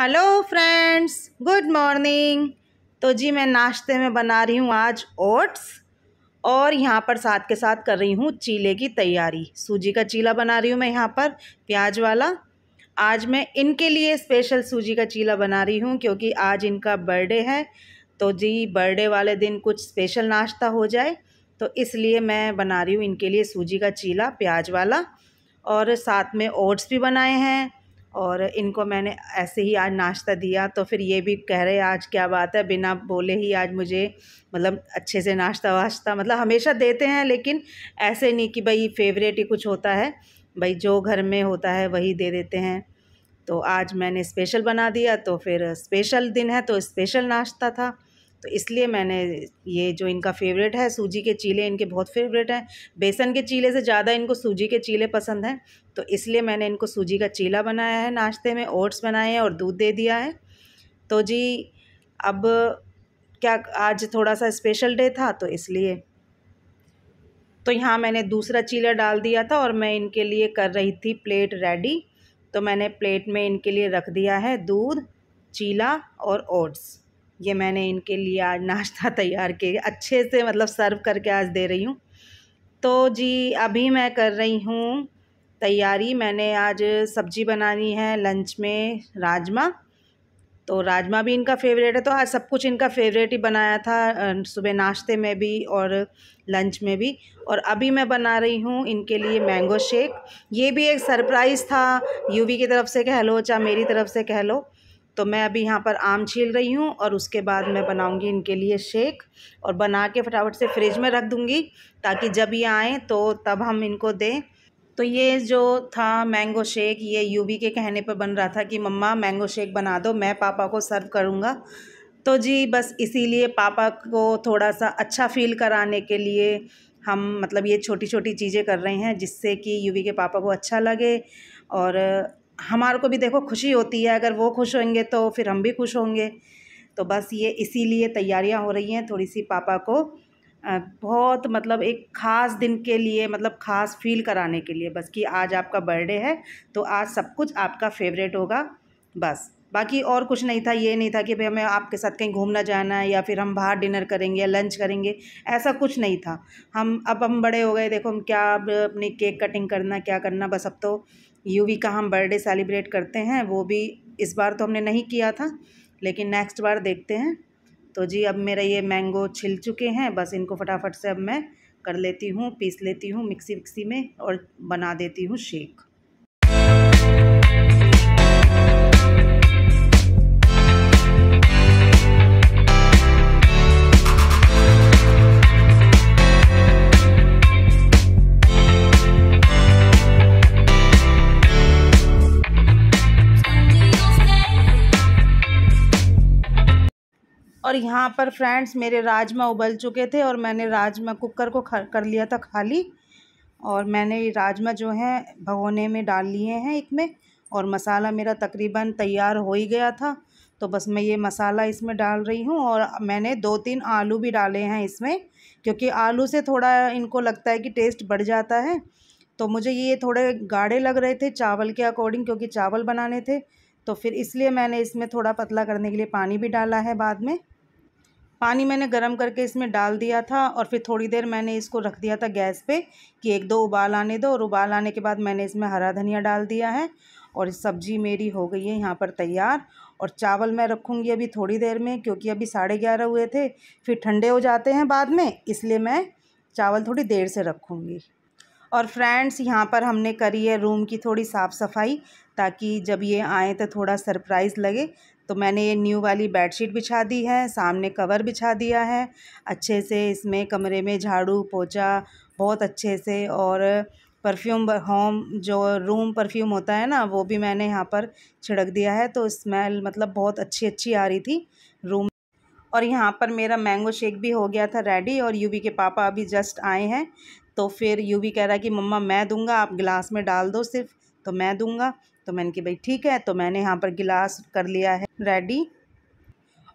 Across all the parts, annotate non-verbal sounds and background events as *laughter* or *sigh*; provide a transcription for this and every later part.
Hello friends good morning तो जी मैं नाश्ते में बना रही हूँ आज ओट्स और यहाँ पर साथ के साथ कर रही हूँ चीले की तैयारी सूजी का चीला बना रही हूँ मैं यहाँ पर प्याज वाला आज मैं इनके लिए स्पेशल सूजी का चीला बना रही हूँ क्योंकि आज इनका बर्थडे है तो जी बर्थडे वाले दिन कुछ स्पेशल नाश्ता हो जाए तो इसलिए मैं बना रही हूँ इनके लिए सूजी का चीला प्याज वाला और साथ में ओट्स भी बनाए हैं और इनको मैंने ऐसे ही आज नाश्ता दिया तो फिर ये भी कह रहे आज क्या बात है बिना बोले ही आज मुझे मतलब अच्छे से नाश्ता वाश्ता मतलब हमेशा देते हैं लेकिन ऐसे नहीं कि भाई फेवरेट ही कुछ होता है भाई जो घर में होता है वही दे देते हैं तो आज मैंने स्पेशल बना दिया तो फिर स्पेशल दिन है तो स्पेशल नाश्ता था तो इसलिए मैंने ये जो इनका फेवरेट है सूजी के चीले इनके बहुत फेवरेट हैं बेसन के चीले से ज़्यादा इनको सूजी के चीले पसंद हैं तो इसलिए मैंने इनको सूजी का चीला बनाया है नाश्ते में ओट्स बनाए हैं और दूध दे दिया है तो जी अब क्या आज थोड़ा सा स्पेशल डे था तो इसलिए तो यहाँ मैंने दूसरा चीला डाल दिया था और मैं इनके लिए कर रही थी प्लेट रेडी तो मैंने प्लेट में इनके लिए रख दिया है दूध चीला और ओट्स ये मैंने इनके लिए आज नाश्ता *laughs* तैयार के अच्छे से मतलब सर्व करके आज दे रही हूँ तो जी अभी मैं कर रही हूँ तैयारी मैंने आज सब्जी बनानी है लंच में राजमा तो राजमा भी इनका फेवरेट है तो आज सब कुछ इनका फेवरेट ही बनाया था सुबह नाश्ते में भी और लंच में भी और अभी मैं बना रही हूँ इनके लिए मैंगो शेक ये भी एक सरप्राइज़ था यूवी की तरफ से कह लो चाहे मेरी तरफ से कह लो तो मैं अभी यहाँ पर आम छील रही हूँ और उसके बाद मैं बनाऊँगी इनके लिए शेक और बना के फटाफट से फ्रिज में रख दूँगी ताकि जब ये आएँ तो तब हम इनको दें तो ये जो था मैंगो शेक ये यूवी के कहने पर बन रहा था कि मम्मा मैंगो शेक बना दो मैं पापा को सर्व करूँगा तो जी बस इसीलिए पापा को थोड़ा सा अच्छा फील कराने के लिए हम मतलब ये छोटी छोटी चीज़ें कर रहे हैं जिससे कि यूवी के पापा को अच्छा लगे और हमारे को भी देखो खुशी होती है अगर वो खुश होंगे तो फिर हम भी खुश होंगे तो बस ये इसीलिए तैयारियां हो रही हैं थोड़ी सी पापा को बहुत मतलब एक ख़ास दिन के लिए मतलब ख़ास फील कराने के लिए बस कि आज आपका बर्थडे है तो आज सब कुछ आपका फेवरेट होगा बस बाकी और कुछ नहीं था ये नहीं था कि भाई हमें आपके साथ कहीं घूमना जाना है या फिर हम बाहर डिनर करेंगे या लंच करेंगे ऐसा कुछ नहीं था हम अब हम बड़े हो गए देखो हम क्या अब अपनी केक कटिंग करना क्या करना बस अब तो यूवी का हम बर्थडे सेलिब्रेट करते हैं वो भी इस बार तो हमने नहीं किया था लेकिन नेक्स्ट बार देखते हैं तो जी अब मेरा ये मैंगो छिल चुके हैं बस इनको फटाफट से अब मैं कर लेती हूँ पीस लेती हूँ मिक्सी विक्सी में और बना देती हूँ शेक और यहाँ पर फ्रेंड्स मेरे राजमा उबल चुके थे और मैंने राजमा कुकर को कर लिया था खाली और मैंने ये राजमा जो है भगोने में डाल लिए हैं एक में और मसाला मेरा तकरीबन तैयार हो ही गया था तो बस मैं ये मसाला इसमें डाल रही हूँ और मैंने दो तीन आलू भी डाले हैं इसमें क्योंकि आलू से थोड़ा इनको लगता है कि टेस्ट बढ़ जाता है तो मुझे ये थोड़े गाढ़े लग रहे थे चावल के अकॉर्डिंग क्योंकि चावल बनाने थे तो फिर इसलिए मैंने इसमें थोड़ा पतला करने के लिए पानी भी डाला है बाद में पानी मैंने गर्म करके इसमें डाल दिया था और फिर थोड़ी देर मैंने इसको रख दिया था गैस पे कि एक दो उबाल आने दो और उबाल आने के बाद मैंने इसमें हरा धनिया डाल दिया है और सब्जी मेरी हो गई है यहाँ पर तैयार और चावल मैं रखूँगी अभी थोड़ी देर में क्योंकि अभी साढ़े ग्यारह हुए थे फिर ठंडे हो जाते हैं बाद में इसलिए मैं चावल थोड़ी देर से रखूँगी और फ्रेंड्स यहाँ पर हमने करी है रूम की थोड़ी साफ़ सफाई ताकि जब ये आए तो थोड़ा सरप्राइज़ लगे तो मैंने ये न्यू वाली बेडशीट बिछा दी है सामने कवर बिछा दिया है अच्छे से इसमें कमरे में झाड़ू पोछा बहुत अच्छे से और परफ्यूम होम जो रूम परफ्यूम होता है ना वो भी मैंने यहाँ पर छिड़क दिया है तो स्मेल मतलब बहुत अच्छी अच्छी आ रही थी रूम और यहाँ पर मेरा मैंगो शेक भी हो गया था रेडी और यूवी के पापा अभी जस्ट आए हैं तो फिर यूवी कह रहा है कि मम्मा मैं दूंगा आप गिलास में डाल दो सिर्फ तो मैं दूंगा तो मैंने कि भाई ठीक है तो मैंने यहाँ पर गिलास कर लिया है रेडी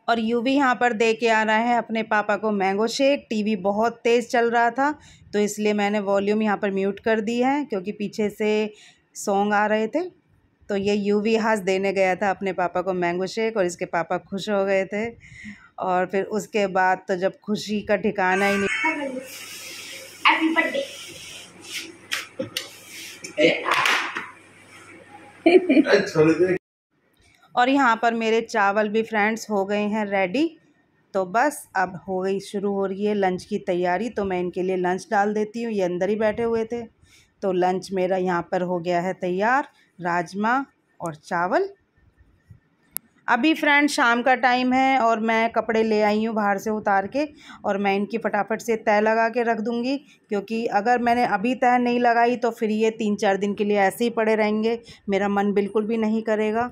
और यू भी यहाँ पर दे के आ रहा है अपने पापा को मैंगो शेक टीवी बहुत तेज़ चल रहा था तो इसलिए मैंने वॉल्यूम यहाँ पर म्यूट कर दी है क्योंकि पीछे से सॉन्ग आ रहे थे तो ये यू वी हास देने गया था अपने पापा को मैंगो शेक और इसके पापा खुश हो गए थे और फिर उसके बाद तो जब खुशी का ठिकाना ही नहीं *laughs* और यहाँ पर मेरे चावल भी फ्रेंड्स हो गए हैं रेडी तो बस अब हो गई शुरू हो रही है लंच की तैयारी तो मैं इनके लिए लंच डाल देती हूँ ये अंदर ही बैठे हुए थे तो लंच मेरा यहाँ पर हो गया है तैयार राजमा और चावल अभी फ्रेंड शाम का टाइम है और मैं कपड़े ले आई हूँ बाहर से उतार के और मैं इनकी फटाफट से तय लगा के रख दूँगी क्योंकि अगर मैंने अभी तय नहीं लगाई तो फिर ये तीन चार दिन के लिए ऐसे ही पड़े रहेंगे मेरा मन बिल्कुल भी नहीं करेगा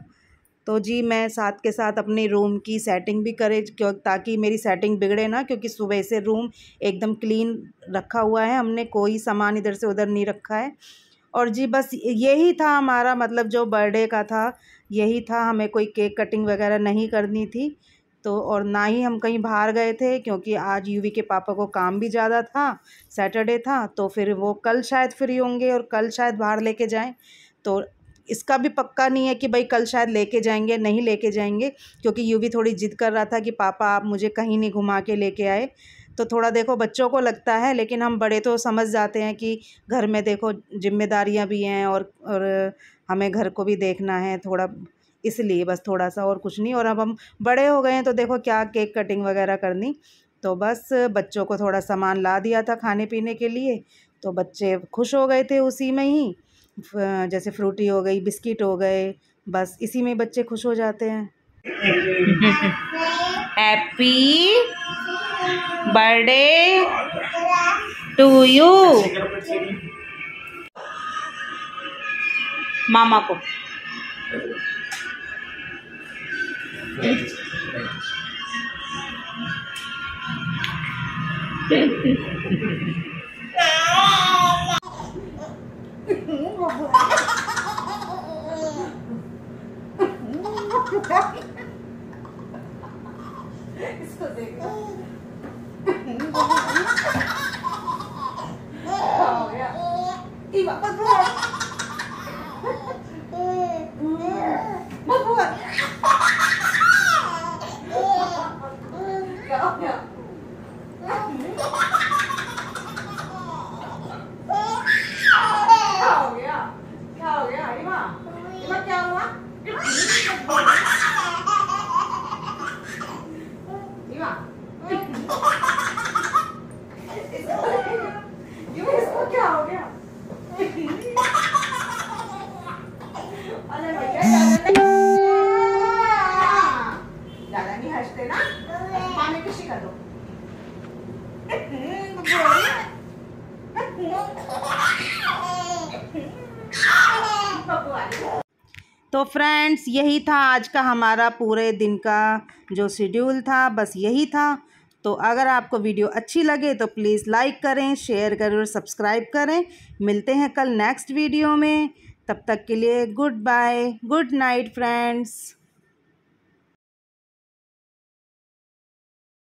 तो जी मैं साथ के साथ अपने रूम की सेटिंग भी करे क्यों ताकि मेरी सेटिंग बिगड़े ना क्योंकि सुबह से रूम एकदम क्लीन रखा हुआ है हमने कोई सामान इधर से उधर नहीं रखा है और जी बस यही था हमारा मतलब जो बर्थडे का था यही था हमें कोई केक कटिंग वगैरह नहीं करनी थी तो और ना ही हम कहीं बाहर गए थे क्योंकि आज यूवी के पापा को काम भी ज़्यादा था सैटरडे था तो फिर वो कल शायद फ्री होंगे और कल शायद बाहर लेके जाएं तो इसका भी पक्का नहीं है कि भाई कल शायद लेके जाएंगे नहीं लेके जाएंगे क्योंकि यूवी थोड़ी जिद कर रहा था कि पापा आप मुझे कहीं नहीं घुमा के लेके आए तो थोड़ा देखो बच्चों को लगता है लेकिन हम बड़े तो समझ जाते हैं कि घर में देखो जिम्मेदारियां भी हैं और और हमें घर को भी देखना है थोड़ा इसलिए बस थोड़ा सा और कुछ नहीं और अब हम बड़े हो गए हैं तो देखो क्या केक कटिंग वगैरह करनी तो बस बच्चों को थोड़ा सामान ला दिया था खाने पीने के लिए तो बच्चे खुश हो गए थे उसी में ही जैसे फ्रूटी हो गई बिस्किट हो गए बस इसी में बच्चे खुश हो जाते हैं हैप्पी *laughs* बर्थडे टू यू मामा को इसको देखो Iya, Pak, perlu. थंडी हंसते ना पाणी कशी का दो तो फ्रेंड्स यही था आज का हमारा पूरे दिन का जो शेड्यूल था बस यही था तो अगर आपको वीडियो अच्छी लगे तो प्लीज़ लाइक करें शेयर करें और सब्सक्राइब करें मिलते हैं कल नेक्स्ट वीडियो में तब तक के लिए good bye good night friends